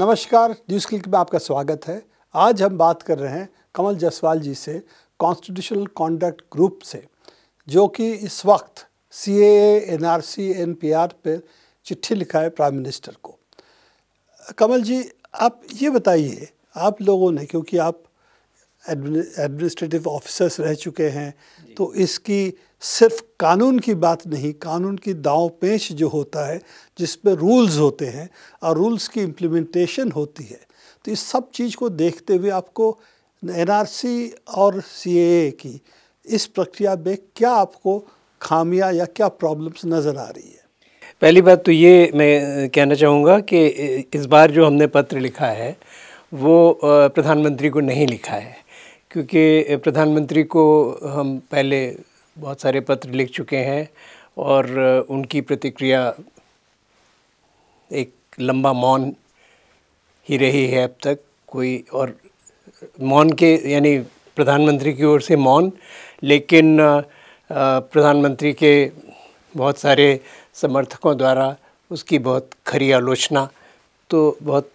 नमस्कार news click में आपका स्वागत है आज हम बात कर रहे हैं कमल जसवाल जी से कॉन्स्टिट्यूशनल कॉन्डक्ट ग्रुप से जो कि इस वक्त C A N R C N P R पर चिट्ठी लिखा है प्राइम मिनिस्टर को कमल जी आप ये बताइए आप लोगों ने क्योंकि आप एडमिनिस्ट्रेटिव ऑफिसर्स रह चुके हैं तो इसकी सिर्फ कानून की बात नहीं कानून की दाव पेश जो होता है जिस पर रूल्स होते हैं और रूल्स की इम्प्लीमेंटेशन होती है तो इस सब चीज़ को देखते हुए आपको एनआरसी और सीएए की इस प्रक्रिया में क्या आपको खामियां या क्या प्रॉब्लम्स नज़र आ रही है पहली बात तो ये मैं कहना चाहूँगा कि इस बार जो हमने पत्र लिखा है वो प्रधानमंत्री को नहीं लिखा है क्योंकि प्रधानमंत्री को हम पहले बहुत सारे पत्र लिख चुके हैं और उनकी प्रतिक्रिया एक लंबा मौन ही रही है अब तक कोई और मौन के यानी प्रधानमंत्री की ओर से मौन लेकिन प्रधानमंत्री के बहुत सारे समर्थकों द्वारा उसकी बहुत खरी आलोचना तो बहुत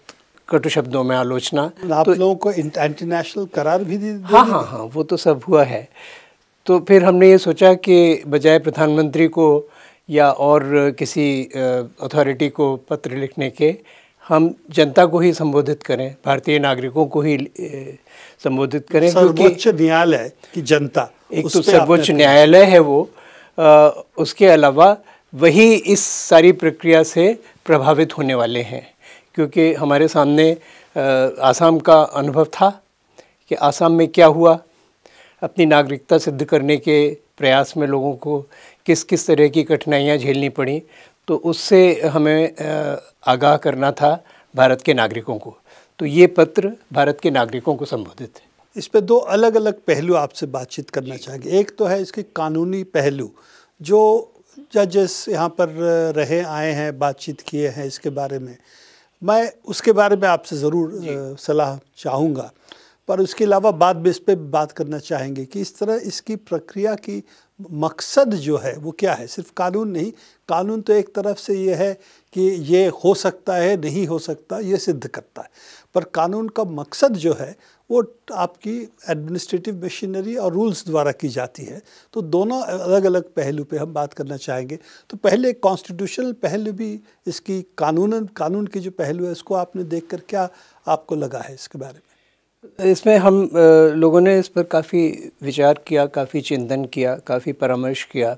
कटु शब्दों में आलोचना आप तो, लोगों को इंटरनेशनल करार भी दी हाँ हाँ हाँ वो तो सब हुआ है तो फिर हमने ये सोचा कि बजाय प्रधानमंत्री को या और किसी अथॉरिटी को पत्र लिखने के हम जनता को ही संबोधित करें भारतीय नागरिकों को ही संबोधित करें सर्वोच्च न्यायालय की जनता एक तो सर्वोच्च न्यायालय है वो आ, उसके अलावा वही इस सारी प्रक्रिया से प्रभावित होने वाले हैं क्योंकि हमारे सामने आ, आसाम का अनुभव था कि आसाम में क्या हुआ अपनी नागरिकता सिद्ध करने के प्रयास में लोगों को किस किस तरह की कठिनाइयाँ झेलनी पड़ी तो उससे हमें आगाह करना था भारत के नागरिकों को तो ये पत्र भारत के नागरिकों को संबोधित है इस पर दो अलग अलग पहलू आपसे बातचीत करना चाहेंगे एक तो है इसके कानूनी पहलू जो जजेस यहाँ पर रहे आए हैं बातचीत किए हैं इसके बारे में मैं उसके बारे में आपसे ज़रूर सलाह चाहूँगा पर उसके अलावा बाद में इस पर बात करना चाहेंगे कि इस तरह इसकी प्रक्रिया की मकसद जो है वो क्या है सिर्फ कानून नहीं कानून तो एक तरफ से ये है कि ये हो सकता है नहीं हो सकता ये सिद्ध करता है पर कानून का मकसद जो है वो आपकी एडमिनिस्ट्रेटिव मशीनरी और रूल्स द्वारा की जाती है तो दोनों अलग अलग पहलू पे हम बात करना चाहेंगे तो पहले कॉन्स्टिट्यूशनल पहलू भी इसकी कानून कानून की जो पहलू है इसको आपने देख कर क्या आपको लगा है इसके बारे में इसमें हम लोगों ने इस पर काफ़ी विचार किया काफ़ी चिंतन किया काफ़ी परामर्श किया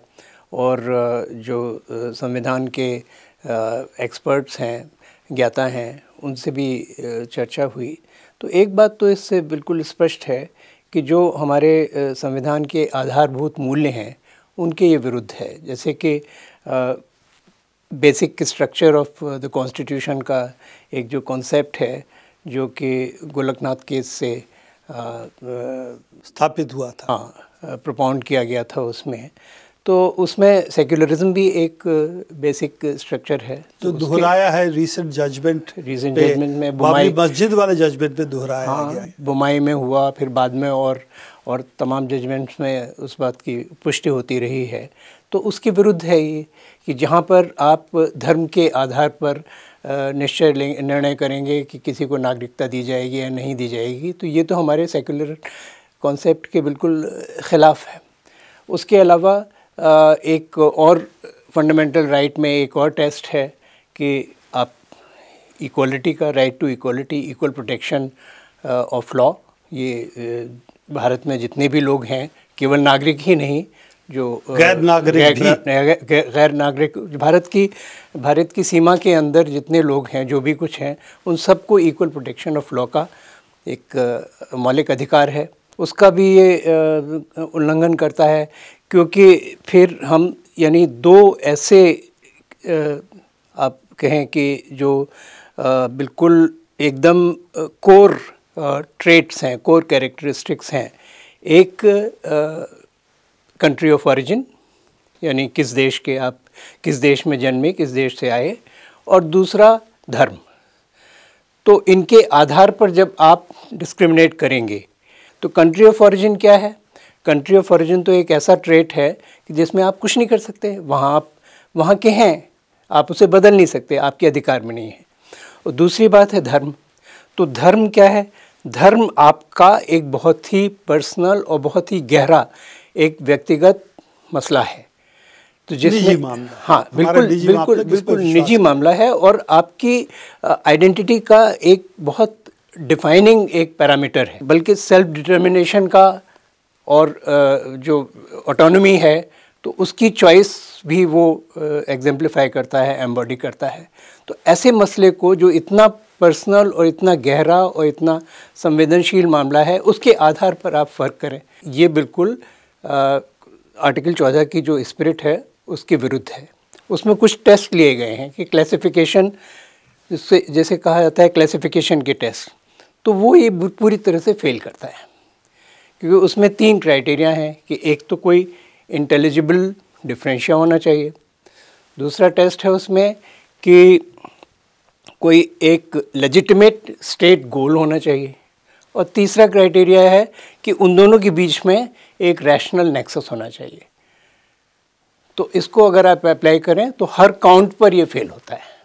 और जो संविधान के एक्सपर्ट्स हैं ज्ञाता हैं उनसे भी चर्चा हुई तो एक बात तो इससे बिल्कुल स्पष्ट है कि जो हमारे संविधान के आधारभूत मूल्य हैं उनके ये विरुद्ध है जैसे कि basic structure of the constitution का एक जो कॉन्सेप्ट है जो कि गोलकनाथ केस से आ, स्थापित हुआ था हाँ प्रपाउंड किया गया था उसमें तो उसमें सेक्युलरिज्म भी एक बेसिक स्ट्रक्चर है तो, तो दोहराया है रीसेंट जजमेंट रीसेंट जजमेंट में बुमाई मस्जिद वाले जजमेंट पे दोहराया हाँ, गया बुमाई में हुआ फिर बाद में और और तमाम जजमेंट्स में उस बात की पुष्टि होती रही है तो उसके विरुद्ध है ये कि जहाँ पर आप धर्म के आधार पर निश्चय निर्णय करेंगे कि किसी को नागरिकता दी जाएगी या नहीं दी जाएगी तो ये तो हमारे सेकुलर कॉन्सेप्ट के बिल्कुल ख़िलाफ़ है उसके अलावा एक और फंडामेंटल राइट में एक और टेस्ट है कि आप इक्वलिटी का right to equality equal protection of law ये भारत में जितने भी लोग हैं केवल नागरिक ही नहीं जो गैर नागरिक गैर नागरिक भारत की भारत की सीमा के अंदर जितने लोग हैं जो भी कुछ हैं उन सबको इक्वल प्रोटेक्शन ऑफ लॉ का एक मौलिक अधिकार है उसका भी ये उल्लंघन करता है क्योंकि फिर हम यानी दो ऐसे आप कहें कि जो बिल्कुल एकदम कोर ट्रेट्स हैं कोर कैरेक्टरिस्टिक्स हैं एक कंट्री ऑफ ओरिजिन यानी किस देश के आप किस देश में जन्मे किस देश से आए और दूसरा धर्म तो इनके आधार पर जब आप डिस्क्रिमिनेट करेंगे तो कंट्री ऑफ ओरिजिन क्या है कंट्री ऑफ ओरिजिन तो एक ऐसा ट्रेट है कि जिसमें आप कुछ नहीं कर सकते वहाँ आप वहाँ के हैं आप उसे बदल नहीं सकते आपके अधिकार में नहीं है और दूसरी बात है धर्म तो धर्म क्या है धर्म आपका एक बहुत ही पर्सनल और बहुत ही गहरा एक व्यक्तिगत मसला है तो जिसमें मामला हाँ बिल्कुल बिल्कुल बिल्कुल निजी मामला है और आपकी आइडेंटिटी का एक बहुत डिफाइनिंग एक पैरामीटर है बल्कि सेल्फ डिटर्मिनेशन का और जो ऑटोनमी है तो उसकी चॉइस भी वो एग्जाम्पलीफाई करता है एम्बॉडी करता है तो ऐसे मसले को जो इतना पर्सनल और इतना गहरा और इतना संवेदनशील मामला है उसके आधार पर आप फ़र्क करें ये बिल्कुल आर्टिकल चौदह की जो स्पिरिट है उसके विरुद्ध है उसमें कुछ टेस्ट लिए गए हैं कि क्लासिफिकेशन जिससे जैसे कहा जाता है क्लासिफिकेशन के टेस्ट तो वो ये पूरी तरह से फेल करता है क्योंकि उसमें तीन क्राइटेरिया हैं कि एक तो कोई इंटेलिजिबल डिफ्रेंशिया होना चाहिए दूसरा टेस्ट है उसमें कि कोई एक लजिटमेट स्टेट गोल होना चाहिए और तीसरा क्राइटेरिया है कि उन दोनों के बीच में एक रैशनल नेक्सस होना चाहिए तो इसको अगर आप अप्लाई करें तो हर काउंट पर ये फेल होता है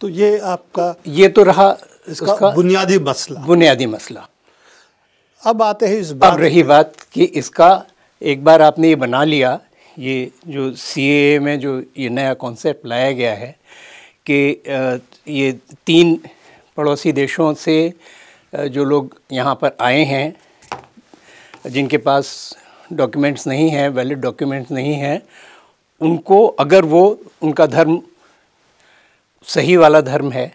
तो ये आपका ये तो रहा इसका, इसका बुनियादी मसला बुनियादी मसला अब आते हैं इस बात अब रही बात कि इसका एक बार आपने ये बना लिया ये जो सी में जो ये नया कॉन्सेप्ट लाया गया है कि ये तीन पड़ोसी देशों से जो लोग यहाँ पर आए हैं जिनके पास डॉक्यूमेंट्स नहीं हैं वैलिड डॉक्यूमेंट्स नहीं हैं उनको अगर वो उनका धर्म सही वाला धर्म है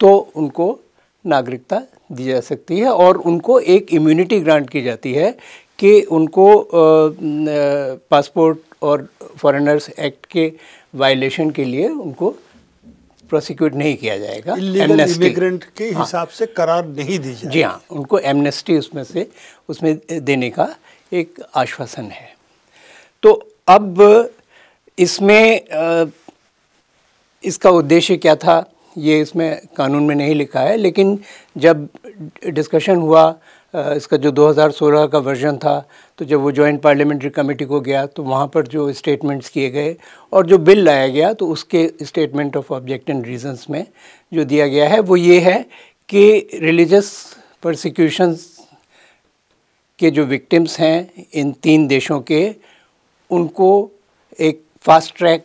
तो उनको नागरिकता दी जा सकती है और उनको एक इम्यूनिटी ग्रांट की जाती है कि उनको पासपोर्ट और फॉरेनर्स एक्ट के वायलेशन के लिए उनको प्रोसिक्यूट नहीं किया जाएगा इमिग्रेंट के हाँ। हिसाब हाँ, से करार नहीं दी जाएगी जी हाँ उनको एमनेस्टी उसमें से उसमें देने का एक आश्वासन है तो अब इसमें इसका उद्देश्य क्या था ये इसमें कानून में नहीं लिखा है लेकिन जब डिस्कशन हुआ इसका जो 2016 का वर्जन था तो जब वो जॉइंट पार्लियामेंट्री कमेटी को गया तो वहाँ पर जो स्टेटमेंट्स किए गए और जो बिल लाया गया तो उसके statement of object and reasons में जो दिया गया है वो ये है कि रिलीजस परसिक्यूशंस के जो विक्टिम्स हैं इन तीन देशों के उनको एक फास्ट ट्रैक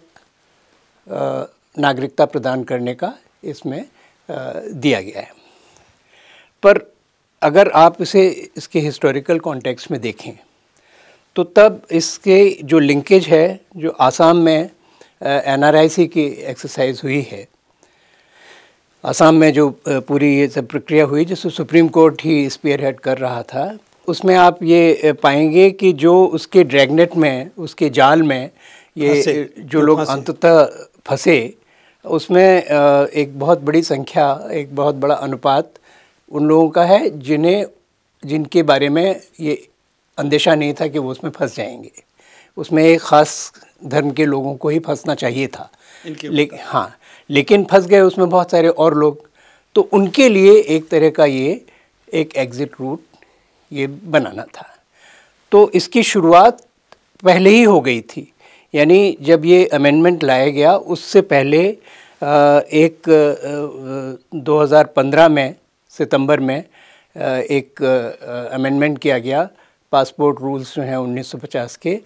नागरिकता प्रदान करने का इसमें दिया गया है पर अगर आप इसे इसके हिस्टोरिकल कॉन्टेक्स्ट में देखें तो तब इसके जो लिंकेज है जो आसाम में एन आर की एक्सरसाइज हुई है आसाम में जो पूरी ये सब प्रक्रिया हुई जिससे सुप्रीम कोर्ट ही स्पेयर हेड कर रहा था उसमें आप ये पाएंगे कि जो उसके ड्रैगनेट में उसके जाल में ये जो लोग अंततः फंसे उसमें एक बहुत बड़ी संख्या एक बहुत बड़ा अनुपात उन लोगों का है जिन्हें जिनके बारे में ये अंदेशा नहीं था कि वो उसमें फंस जाएंगे उसमें एक ख़ास धर्म के लोगों को ही फंसना चाहिए था लेकिन हाँ लेकिन फंस गए उसमें बहुत सारे और लोग तो उनके लिए एक तरह का ये एक एग्ज़िट रूट ये बनाना था तो इसकी शुरुआत पहले ही हो गई थी यानी जब ये अमेंडमेंट लाया गया उससे पहले एक 2015 में सितंबर में एक अमेंडमेंट किया गया पासपोर्ट रूल्स जो हैं 1950 के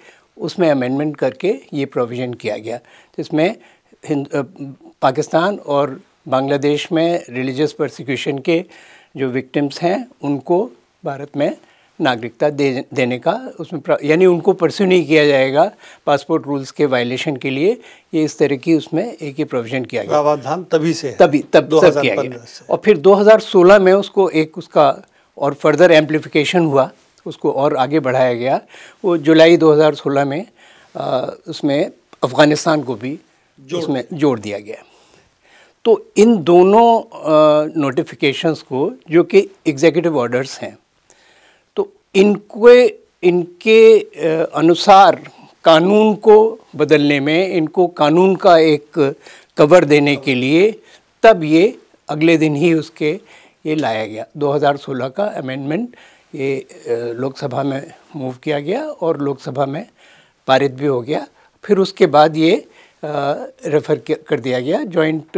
उसमें अमेंडमेंट करके ये प्रोविज़न किया गया जिसमें पाकिस्तान और बांग्लादेश में रिलीजियस प्रोसिक्यूशन के जो विक्टिम्स हैं उनको भारत में नागरिकता दे देने का उसमें यानी उनको परस्यू नहीं किया जाएगा पासपोर्ट रूल्स के वायलेशन के लिए ये इस तरह की उसमें एक ही प्रोविजन किया गया प्रावधान तभी से तभी तब तब किया गया और फिर 2016 में उसको एक उसका और फर्दर एम्पलीफिकेशन हुआ उसको और आगे बढ़ाया गया वो जुलाई 2016 में आ, उसमें अफ़गानिस्तान को भी जोड़ उसमें जोड़ दिया गया तो इन दोनों नोटिफिकेशंस को जो कि एग्जीक्यूटिव ऑर्डर्स हैं इनके इनके अनुसार कानून को बदलने में इनको कानून का एक कवर देने के लिए तब ये अगले दिन ही उसके ये लाया गया 2016 का अमेंडमेंट ये लोकसभा में मूव किया गया और लोकसभा में पारित भी हो गया फिर उसके बाद ये रेफ़र कर दिया गया जॉइंट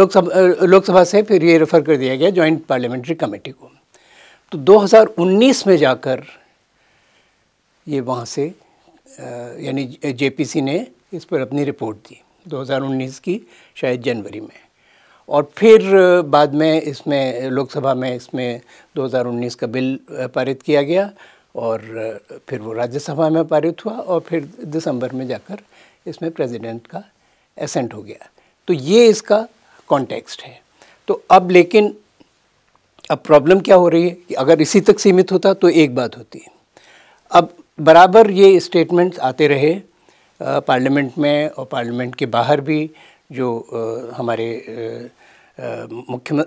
लोकसभा लोकसभा से फिर ये रेफ़र कर दिया गया जॉइंट पार्लियामेंट्री कमेटी को तो 2019 में जाकर ये वहाँ से यानी जेपीसी ने इस पर अपनी रिपोर्ट दी 2019 की शायद जनवरी में और फिर बाद में इसमें लोकसभा में इसमें 2019 का बिल पारित किया गया और फिर वो राज्यसभा में पारित हुआ और फिर दिसंबर में जाकर इसमें प्रेसिडेंट का एसेंट हो गया तो ये इसका कॉन्टेक्स्ट है तो अब लेकिन अब प्रॉब्लम क्या हो रही है कि अगर इसी तक सीमित होता तो एक बात होती अब बराबर ये स्टेटमेंट्स आते रहे पार्लियामेंट में और पार्लियामेंट के बाहर भी जो आ, हमारे मुख्य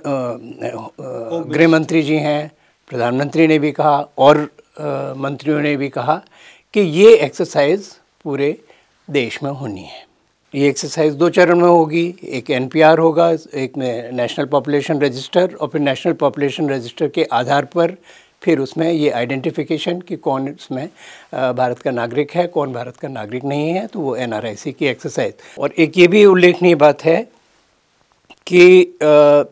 गृह मंत्री जी हैं प्रधानमंत्री ने भी कहा और आ, मंत्रियों ने भी कहा कि ये एक्सरसाइज पूरे देश में होनी है ये एक्सरसाइज दो चरण में होगी एक एनपीआर होगा एक में नेशनल पॉपुलेशन रजिस्टर और फिर नेशनल पॉपुलेशन रजिस्टर के आधार पर फिर उसमें ये आइडेंटिफिकेशन कि कौन उसमें भारत का नागरिक है कौन भारत का नागरिक नहीं है तो वो एन की एक्सरसाइज और एक ये भी उल्लेखनीय बात है कि आ,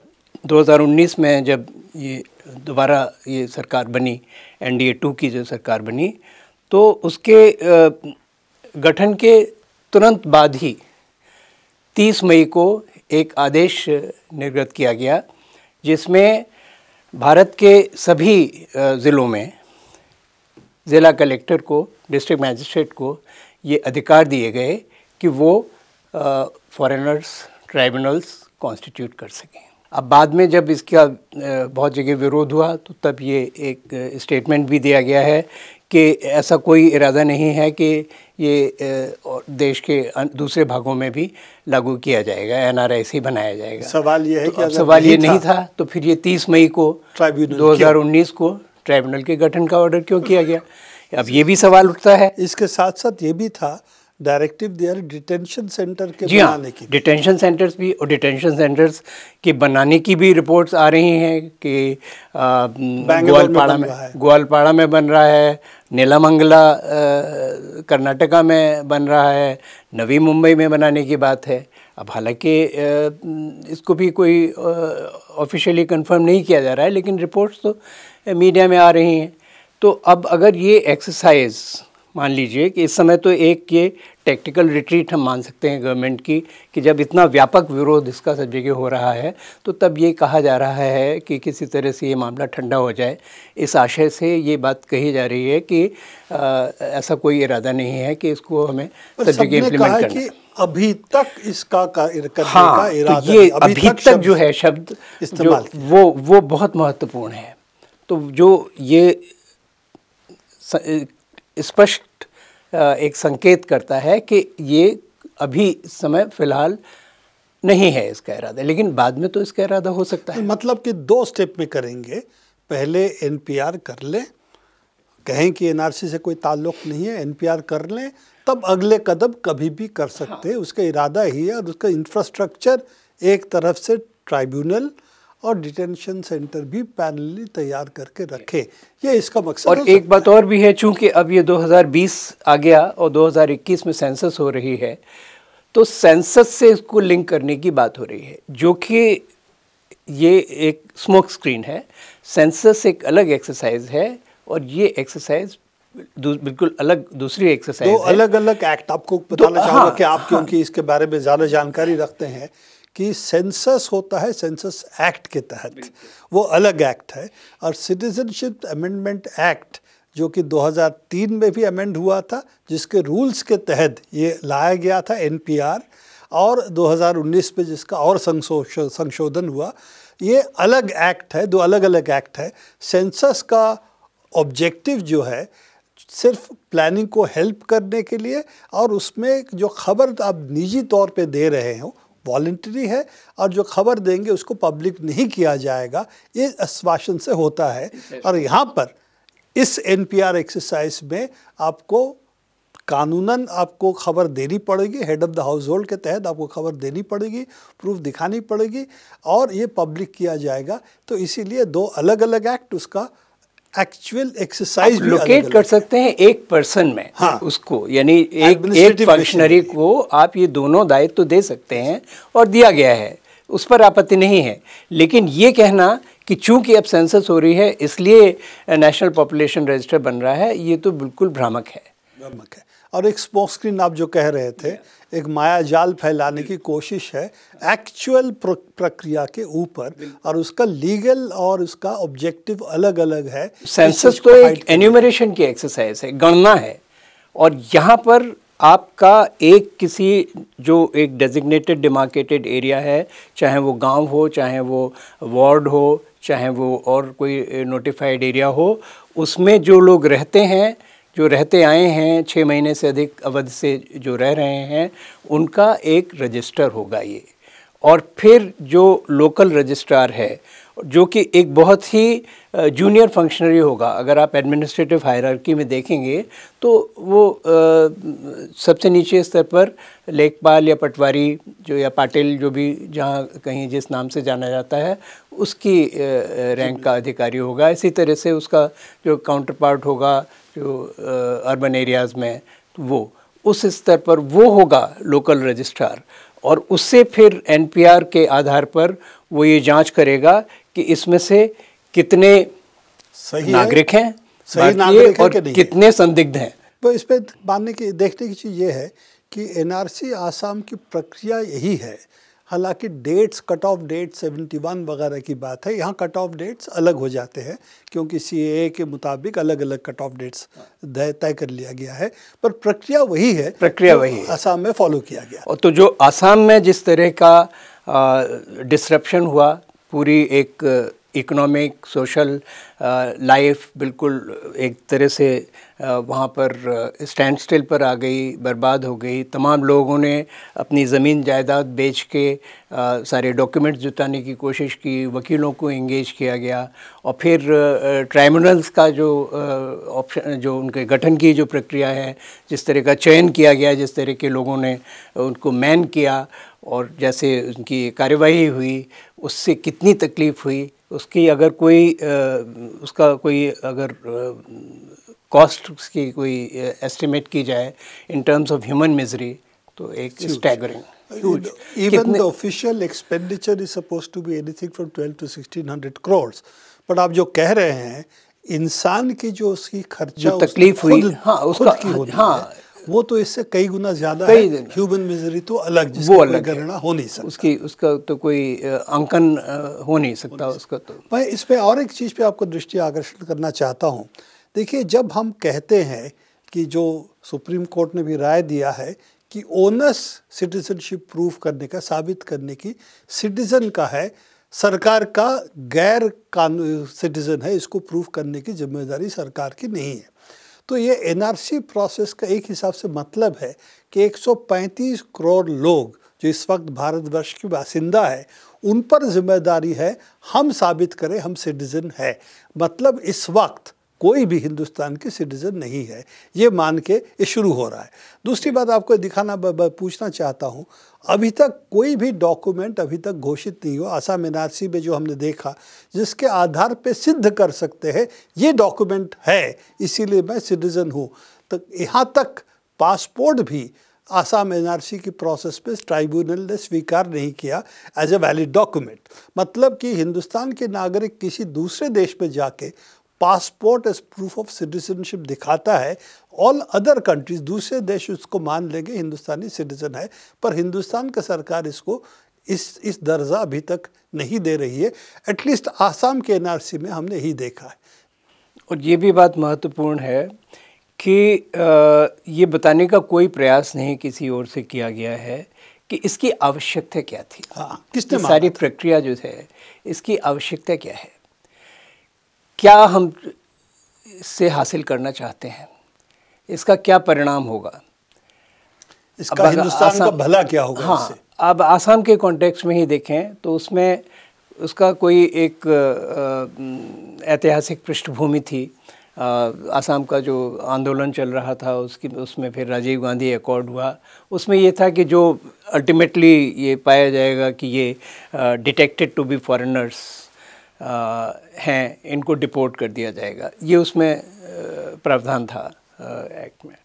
2019 में जब ये दोबारा ये सरकार बनी एन डी की जो सरकार बनी तो उसके गठन के तुरंत बाद ही 30 मई को एक आदेश निर्गत किया गया जिसमें भारत के सभी ज़िलों में ज़िला कलेक्टर को डिस्ट्रिक्ट मजिस्ट्रेट को ये अधिकार दिए गए कि वो फॉरेनर्स ट्राइब्यूनल्स कॉन्स्टिट्यूट कर सकें अब बाद में जब इसका बहुत जगह विरोध हुआ तो तब ये एक स्टेटमेंट भी दिया गया है कि ऐसा कोई इरादा नहीं है कि ये देश के अं-, दूसरे भागों में भी लागू किया जाएगा एन आर सी बनाया जाएगा सवाल ये है तो कि सवाल ये नहीं था, तो फिर ये 30 मई को दो हज़ार उन्नीस को ट्राइब्यूनल के गठन का ऑर्डर क्यों किया गया अब ये भी सवाल उठता है इसके साथ साथ ये भी था डायरेक्टिव दिया डिटेंशन सेंटर के जी हाँ, बनाने की डिटेंशन सेंटर्स भी और डिटेंशन सेंटर्स के बनाने की भी रिपोर्ट्स आ रही हैं कि ग्वालपाड़ा में ग्वालपाड़ा में बन रहा है नीलामंगला कर्नाटका में बन रहा है नवी मुंबई में बनाने की बात है अब हालांकि इसको भी कोई ऑफिशियली कंफर्म नहीं किया जा रहा है लेकिन रिपोर्ट्स तो मीडिया में आ रही हैं तो अब अगर ये एक्सरसाइज मान लीजिए कि इस समय तो एक ये टेक्टिकल रिट्रीट हम मान सकते हैं गवर्नमेंट की कि जब इतना व्यापक विरोध इसका सब जगह हो रहा है तो तब ये कहा जा रहा है कि किसी तरह से ये मामला ठंडा हो जाए इस आशय से ये बात कही जा रही है कि आ, ऐसा कोई इरादा नहीं है कि इसको हमें सब जगह इम्प्लीमेंट करना अभी तक इसका का, हाँ, का तो इरादा तो ये अभी, अभी तक, तक जो है शब्द जो वो वो बहुत महत्वपूर्ण है तो जो ये स्पष्ट एक संकेत करता है कि ये अभी समय फिलहाल नहीं है इसका इरादा लेकिन बाद में तो इसका इरादा हो सकता है मतलब कि दो स्टेप में करेंगे पहले एनपीआर कर लें कहें कि एनआरसी से कोई ताल्लुक नहीं है एनपीआर कर लें तब अगले कदम कभी भी कर सकते हैं हाँ। उसका इरादा ही है और उसका इंफ्रास्ट्रक्चर एक तरफ से ट्राइब्यूनल और डिटेंशन सेंटर भी पैनली तैयार करके रखे ये इसका मकसद और एक बात और भी है चूंकि अब ये 2020 आ गया और 2021 में सेंसस हो रही है तो सेंसस से इसको लिंक करने की बात हो रही है जो कि ये एक स्मोक स्क्रीन है सेंसस एक अलग एक्सरसाइज है और ये एक्सरसाइज बिल्कुल अलग दूसरी एक्सरसाइज तो अलग अलग एक्ट आपको बताना तो, चाहूँगा हाँ, कि आप हाँ, क्योंकि इसके बारे में ज़्यादा जानकारी रखते हैं कि सेंसस होता है सेंसस एक्ट के तहत वो अलग एक्ट है और सिटीजनशिप अमेंडमेंट एक्ट जो कि 2003 में भी अमेंड हुआ था जिसके रूल्स के तहत ये लाया गया था एनपीआर और 2019 में जिसका और संशोधन हुआ ये अलग एक्ट है दो अलग अलग एक्ट है सेंसस का ऑब्जेक्टिव जो है सिर्फ प्लानिंग को हेल्प करने के लिए और उसमें जो खबर आप निजी तौर पे दे रहे हो वॉल्ट्री है और जो खबर देंगे उसको पब्लिक नहीं किया जाएगा ये आश्वासन से होता है और यहाँ पर इस एनपीआर एक्सरसाइज में आपको कानूनन आपको खबर देनी पड़ेगी head of the household के तहत आपको खबर देनी पड़ेगी प्रूफ दिखानी पड़ेगी और ये पब्लिक किया जाएगा तो इसीलिए दो अलग अलग एक्ट उसका एक्चुअल एक्सरसाइज लोकेट कर सकते हैं एक पर्सन में हाँ, उसको यानी एक एक फंक्शनरी को आप ये दोनों दायित्व तो दे सकते हैं और दिया गया है उस पर आपत्ति नहीं है लेकिन ये कहना कि चूंकि अब सेंसस हो रही है इसलिए नेशनल पॉपुलेशन रजिस्टर बन रहा है ये तो बिल्कुल भ्रामक है भ्रामक है और एक स्मोक स्क्रीन आप जो कह रहे थे एक माया जाल फैलाने की कोशिश है एक्चुअल प्रक्रिया के ऊपर और उसका लीगल और उसका ऑब्जेक्टिव अलग अलग है सेंसस तो एक एन्यूमरेशन की एक्सरसाइज है गणना है और यहाँ पर आपका एक किसी जो एक डेजिग्नेटेड डिमार्केटेड एरिया है चाहे वो गांव हो चाहे वो वार्ड हो चाहे वो और कोई नोटिफाइड एरिया हो उसमें जो लोग रहते हैं जो रहते आए हैं छः महीने से अधिक अवधि से जो रह रहे हैं उनका एक रजिस्टर होगा ये और फिर जो लोकल रजिस्ट्रार है जो कि एक बहुत ही जूनियर फंक्शनरी होगा अगर आप एडमिनिस्ट्रेटिव हायरार्की में देखेंगे तो वो आ, सबसे नीचे स्तर पर लेखपाल या पटवारी जो या पाटिल जो भी जहाँ कहीं जिस नाम से जाना जाता है उसकी आ, रैंक का अधिकारी होगा इसी तरह से उसका जो काउंटर पार्ट होगा जो आ, अर्बन एरियाज़ में वो उस स्तर पर वो होगा लोकल रजिस्ट्रार और उससे फिर एनपीआर के आधार पर वो ये जांच करेगा कि इसमें से कितने सही नागरिक है, हैं सही नागरिक है और है कितने संदिग्ध हैं तो इस पर मानने की देखने की चीज़ ये है कि एनआरसी आसाम की प्रक्रिया यही है हालांकि डेट्स कट ऑफ डेट 71 वगैरह की बात है यहाँ कट ऑफ डेट्स अलग हो जाते हैं क्योंकि सी के मुताबिक अलग अलग कट ऑफ डेट्स तय कर लिया गया है पर प्रक्रिया वही है प्रक्रिया तो वही है आसाम में फॉलो किया गया तो जो आसाम में जिस तरह का डिस्क्रप्शन हुआ पूरी एक इकोनॉमिक सोशल लाइफ बिल्कुल एक तरह से uh, वहाँ पर स्टैंड uh, स्टिल पर आ गई बर्बाद हो गई तमाम लोगों ने अपनी ज़मीन जायदाद बेच के आ, uh, सारे डॉक्यूमेंट्स जुटाने की कोशिश की वकीलों को इंगेज किया गया और फिर ट्राइब्यूनल्स का जो ऑप्शन जो उनके गठन की जो प्रक्रिया है जिस तरह का चयन किया गया जिस तरह के लोगों ने उनको मैन किया और जैसे उनकी कार्यवाही हुई उससे कितनी तकलीफ़ हुई उसकी अगर कोई उसका कोई अगर कॉस्ट की कोई एस्टिमेट की जाए in terms of human misery तो एक staggering even the official expenditure is suppose to be anything from from 12 to 1600 crores. But आप जो कह रहे हैं इंसान की जो उसकी खर्चा तकलीफ हुई हाँ उसका हाँ वो तो इससे कई गुना ज्यादा कई ह्यूमन मिजरी तो अलग वो अलग गणना हो नहीं सकता उसकी उसका तो कोई अंकन हो नहीं सकता उसका तो मैं इस पर और एक चीज़ पे आपको दृष्टि आकर्षित करना चाहता हूँ देखिए जब हम कहते हैं कि जो सुप्रीम कोर्ट ने भी राय दिया है कि ओनस सिटीजनशिप प्रूफ करने का साबित करने की सिटीजन का है सरकार का गैर कानून सिटीजन है इसको प्रूफ करने की जिम्मेदारी सरकार की नहीं है तो ये एनआरसी प्रोसेस का एक हिसाब से मतलब है कि 135 करोड़ लोग जो इस वक्त भारतवर्ष की बासिंदा है उन पर जिम्मेदारी है हम साबित करें हम सिटीज़न है मतलब इस वक्त कोई भी हिंदुस्तान की सिटीज़न नहीं है ये मान के ये शुरू हो रहा है दूसरी बात आपको दिखाना पूछना चाहता हूँ अभी तक कोई भी डॉक्यूमेंट अभी तक घोषित नहीं हुआ आसाम एनआरसी में जो हमने देखा जिसके आधार पे सिद्ध कर सकते हैं ये डॉक्यूमेंट है इसीलिए मैं सिटीज़न हूँ तो यहाँ तक पासपोर्ट भी आसाम एन की प्रोसेस पे ट्राइब्यूनल ने स्वीकार नहीं किया एज ए वैलिड डॉक्यूमेंट मतलब कि हिंदुस्तान के नागरिक किसी दूसरे देश में जाके passport as proof of citizenship दिखाता है ऑल अदर कंट्रीज दूसरे देश उसको मान लेंगे हिंदुस्तानी सिटीजन है पर हिंदुस्तान का सरकार इसको इस इस दर्जा अभी तक नहीं दे रही है एटलीस्ट आसाम के एनआरसी में हमने ही देखा है और ये भी बात महत्वपूर्ण है कि ये बताने का कोई प्रयास नहीं किसी और से किया गया है कि इसकी आवश्यकता क्या थी हाँ किसने सारी प्रक्रिया जो है इसकी आवश्यकता क्या है क्या हम से हासिल करना चाहते हैं इसका क्या परिणाम होगा इसका हिंदुस्तान का भला क्या होगा हाँ अब आसाम के कॉन्टेक्स्ट में ही देखें तो उसमें उसका कोई एक ऐतिहासिक पृष्ठभूमि थी आसाम का जो आंदोलन चल रहा था उसकी उसमें फिर राजीव गांधी अकॉर्ड हुआ उसमें ये था कि जो अल्टीमेटली ये पाया जाएगा कि ये डिटेक्टेड टू बी फॉरेनर्स हैं इनको डिपोर्ट कर दिया जाएगा ये उसमें प्रावधान था एक्ट में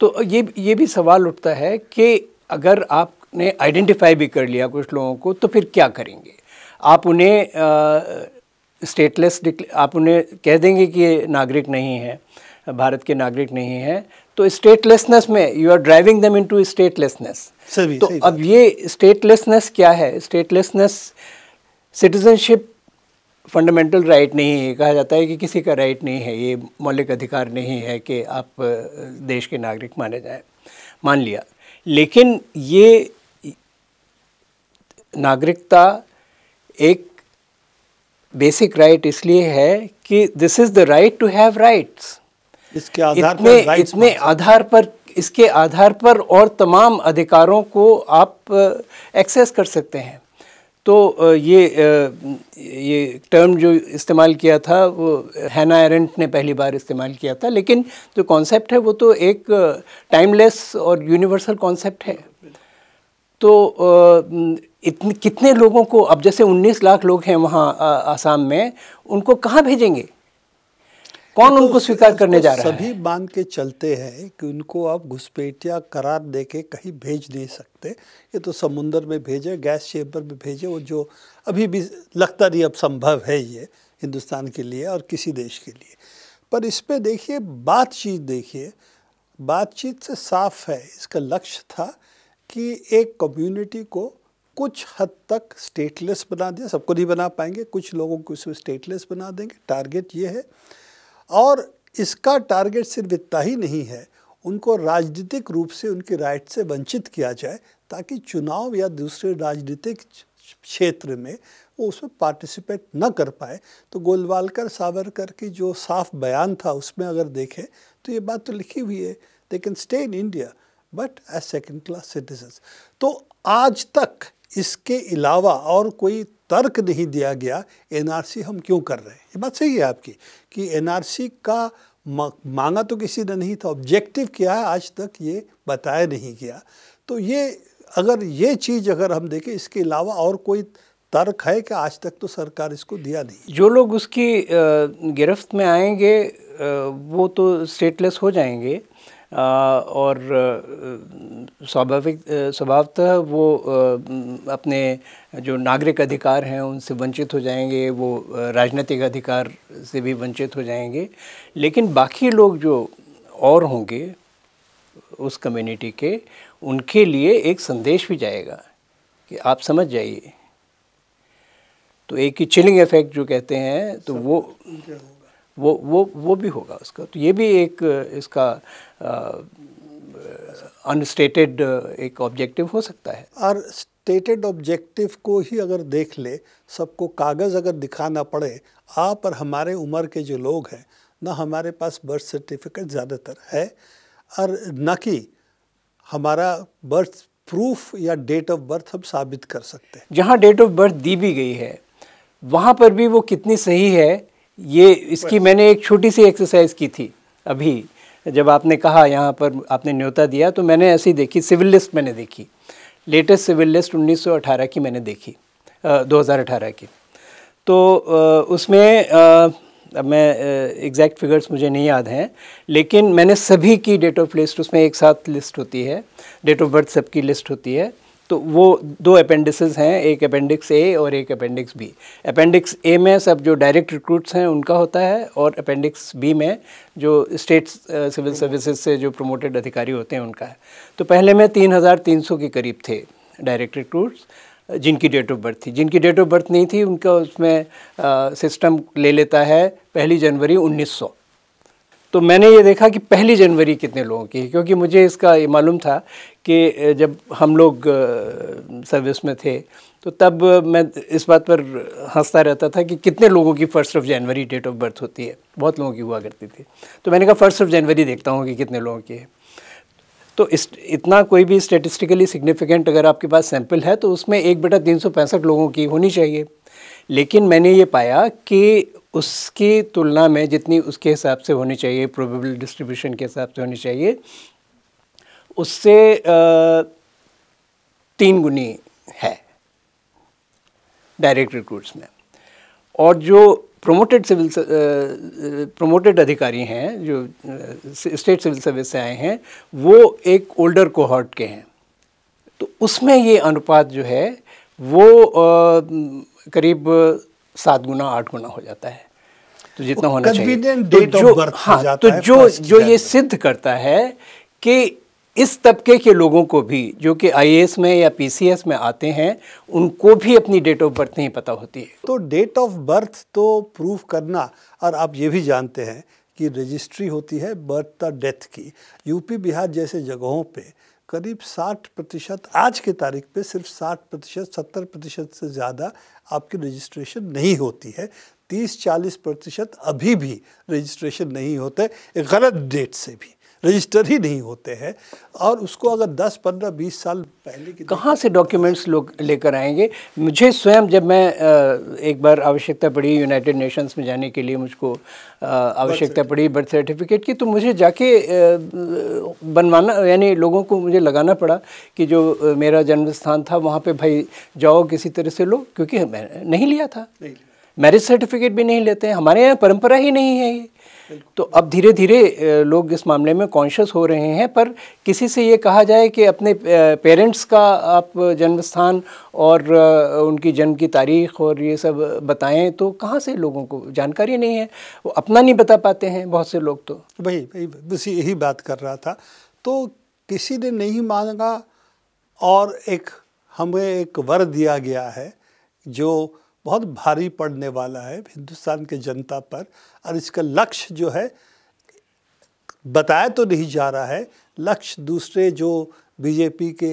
तो ये ये भी सवाल उठता है कि अगर आपने आइडेंटिफाई भी कर लिया कुछ लोगों को तो फिर क्या करेंगे आप उन्हें स्टेटलेस आप उन्हें कह देंगे कि ये नागरिक नहीं है भारत के नागरिक नहीं है तो स्टेटलेसनेस में you are driving them into statelessness तो अब ये स्टेटलेसनेस क्या है स्टेटलेसनेस सिटीजनशिप फंडामेंटल राइट नहीं है कहा जाता है कि किसी का राइट नहीं है ये मौलिक अधिकार नहीं है कि आप देश के नागरिक माने जाए मान लिया लेकिन ये नागरिकता एक बेसिक राइट right इसलिए है कि this is the right to have rights इसके आधार इतने, पर इतने आधार पर इसके आधार पर और तमाम अधिकारों को आप एक्सेस कर सकते हैं तो ये ये टर्म जो इस्तेमाल किया था वो हैना एरेंट ने पहली बार इस्तेमाल किया था लेकिन जो कॉन्सेप्ट है वो तो एक टाइमलेस और यूनिवर्सल कॉन्सेप्ट है तो इतने कितने लोगों को अब जैसे 19 लाख लोग हैं वहाँ आसाम में उनको कहाँ भेजेंगे कौन तो उनको स्वीकार करने जा रहा है सभी मान के चलते हैं कि उनको आप घुसपैठिया करार देके कहीं भेज नहीं सकते ये तो समुंदर में भेजे गैस चेम्बर में भेजे वो जो अभी भी लगता नहीं अब संभव है ये हिंदुस्तान के लिए और किसी देश के लिए पर इस पर देखिए बातचीत देखिए बातचीत से साफ है इसका लक्ष्य था कि एक कम्युनिटी को कुछ हद तक स्टेटलेस बना दिया सबको नहीं बना पाएंगे कुछ लोगों को इसमें स्टेटलेस बना देंगे टारगेट ये है और इसका टारगेट सिर्फ इतना ही नहीं है उनको राजनीतिक रूप से उनकी राइट से वंचित किया जाए ताकि चुनाव या दूसरे राजनीतिक क्षेत्र में वो उसमें पार्टिसिपेट न कर पाए तो गोलवालकर सावरकर की जो साफ बयान था उसमें अगर देखें तो ये बात तो लिखी हुई है they can stay in India but as second class citizens तो आज तक इसके अलावा और कोई तर्क नहीं दिया गया एनआरसी हम क्यों कर रहे हैं ये बात सही है आपकी कि एनआरसी का मांगा तो किसी ने नहीं था ऑब्जेक्टिव क्या है आज तक ये बताया नहीं गया तो ये अगर ये चीज़ अगर हम देखें इसके अलावा और कोई तर्क है कि आज तक तो सरकार इसको दिया नहीं जो लोग उसकी गिरफ्त में आएंगे वो तो स्टेटलेस हो जाएंगे और स्वाभाविक स्वभावतः वो अपने जो नागरिक अधिकार हैं उनसे वंचित हो जाएंगे वो राजनीतिक अधिकार से भी वंचित हो जाएंगे लेकिन बाकी लोग जो और होंगे उस कम्युनिटी के उनके लिए एक संदेश भी जाएगा कि आप समझ जाइए तो एक ही चिलिंग इफेक्ट जो कहते हैं तो वो वो वो वो भी होगा उसका तो ये भी एक इसका अनस्टेटेड एक ऑब्जेक्टिव हो सकता है और स्टेटेड ऑब्जेक्टिव को ही अगर देख ले सबको कागज़ अगर दिखाना पड़े आप और हमारे उम्र के जो लोग हैं ना हमारे पास बर्थ सर्टिफिकेट ज़्यादातर है और न कि हमारा बर्थ प्रूफ या डेट ऑफ बर्थ हम साबित कर सकते हैं जहाँ डेट ऑफ बर्थ दी भी गई है वहाँ पर भी वो कितनी सही है ये इसकी मैंने एक छोटी सी एक्सरसाइज की थी अभी जब आपने कहा यहाँ पर आपने न्योता दिया तो मैंने ऐसी देखी सिविल लिस्ट मैंने देखी लेटेस्ट सिविल लिस्ट 1918 की मैंने देखी आ, 2018 की तो आ, उसमें आ, अब मैं एग्जैक्ट फिगर्स मुझे नहीं याद हैं लेकिन मैंने सभी की डेट ऑफ लिस्ट उसमें एक साथ लिस्ट होती है डेट ऑफ बर्थ सबकी लिस्ट होती है तो वो दो अपेंडिसेस हैं एक अपेंडिक्स ए और एक अपेंडिक्स बी अपेंडिक्स ए में सब जो डायरेक्ट रिक्रूट्स हैं उनका होता है और अपेंडिक्स बी में जो स्टेट सिविल सर्विसेज से जो प्रमोटेड अधिकारी होते हैं उनका है तो पहले में 3,300 के करीब थे डायरेक्ट रिक्रूट्स जिनकी डेट ऑफ बर्थ थी जिनकी डेट ऑफ बर्थ नहीं थी उनका उसमें सिस्टम ले लेता है पहली जनवरी सौ तो मैंने ये देखा कि पहली जनवरी कितने लोगों की है क्योंकि मुझे इसका ये मालूम था कि जब हम लोग सर्विस में थे तो तब मैं इस बात पर हंसता रहता था कि कितने लोगों की first of January date of birth होती है बहुत लोगों की हुआ करती थी तो मैंने कहा फर्स्ट ऑफ जनवरी देखता हूँ कि कितने लोगों की है तो इस इतना कोई भी स्टेटिस्टिकली सिग्निफिकेंट अगर आपके पास सैंपल है तो उसमें एक बेटा तीन लोगों की होनी चाहिए लेकिन मैंने ये पाया कि उसकी तुलना में जितनी उसके हिसाब से होनी चाहिए प्रोबेबल डिस्ट्रीब्यूशन के हिसाब से होनी चाहिए उससे तीन गुनी है डायरेक्ट रिक्रूट्स में और जो प्रोमोटेड सिविल प्रोमोटेड अधिकारी हैं जो स्टेट सिविल सर्विस से आए हैं वो एक ओल्डर कोहॉर्ट के हैं तो उसमें ये अनुपात जो है वो आ, करीब सात गुना आठ गुना हो जाता है तो जितना होना चाहिए तो जो हाँ तो जो जो ये सिद्ध करता है कि इस तबके के लोगों को भी जो कि आई में या पी में आते हैं उनको भी अपनी डेट ऑफ बर्थ नहीं पता होती है तो डेट ऑफ बर्थ तो प्रूफ करना और आप ये भी जानते हैं कि रजिस्ट्री होती है बर्थ और डेथ की यूपी बिहार जैसे जगहों पे करीब 60 प्रतिशत आज के तारीख पे सिर्फ 60 प्रतिशत सत्तर प्रतिशत से ज़्यादा आपकी रजिस्ट्रेशन नहीं होती है 30-40 प्रतिशत अभी भी रजिस्ट्रेशन नहीं होते गलत डेट से भी रजिस्टर ही नहीं होते हैं और उसको अगर 10, 15, 20 साल पहले की कहाँ से डॉक्यूमेंट्स लोग लेकर आएंगे मुझे स्वयं जब मैं एक बार आवश्यकता पड़ी यूनाइटेड नेशंस में जाने के लिए मुझको आवश्यकता पड़ी बर्थ सर्टिफिकेट की तो मुझे जाके बनवाना यानी लोगों को मुझे लगाना पड़ा कि जो मेरा जन्म स्थान था वहाँ पर भाई जाओ किसी तरह से लो क्योंकि मैं नहीं लिया था मैरिज सर्टिफिकेट भी नहीं लेते हैं हमारे यहाँ परंपरा ही नहीं है ये तो अब धीरे धीरे लोग इस मामले में कॉन्शियस हो रहे हैं पर किसी से ये कहा जाए कि अपने पेरेंट्स का आप जन्म स्थान और उनकी जन्म की तारीख और ये सब बताएं तो कहाँ से लोगों को जानकारी नहीं है वो अपना नहीं बता पाते हैं बहुत से लोग तो भाई भाई बस यही बात कर रहा था तो किसी ने नहीं मांगा और एक हमें एक वर दिया गया है जो बहुत भारी पड़ने वाला है हिंदुस्तान के जनता पर और इसका लक्ष्य जो है बताया तो नहीं जा रहा है लक्ष्य दूसरे जो बीजेपी के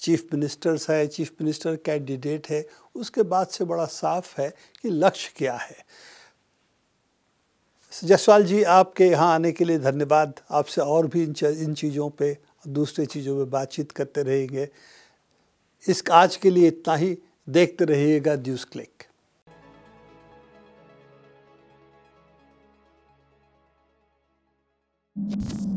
चीफ मिनिस्टर्स है चीफ मिनिस्टर कैंडिडेट है उसके बाद से बड़ा साफ है कि लक्ष्य क्या है जसवाल जी आपके यहाँ आने के लिए धन्यवाद आपसे और भी इन इन चीज़ों पे दूसरे चीज़ों पे बातचीत करते रहेंगे इस आज के लिए इतना ही देखते रहिएगा न्यूज़ क्लिक you